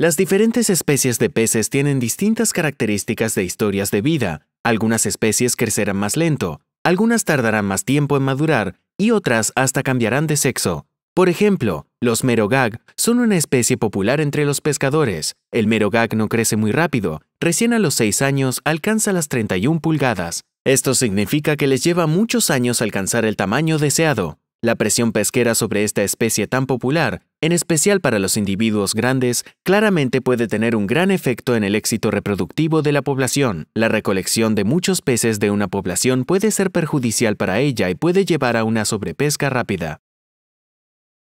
Las diferentes especies de peces tienen distintas características de historias de vida. Algunas especies crecerán más lento, algunas tardarán más tiempo en madurar y otras hasta cambiarán de sexo. Por ejemplo, los merogag son una especie popular entre los pescadores. El merogag no crece muy rápido, recién a los 6 años alcanza las 31 pulgadas. Esto significa que les lleva muchos años alcanzar el tamaño deseado. La presión pesquera sobre esta especie tan popular, en especial para los individuos grandes, claramente puede tener un gran efecto en el éxito reproductivo de la población. La recolección de muchos peces de una población puede ser perjudicial para ella y puede llevar a una sobrepesca rápida.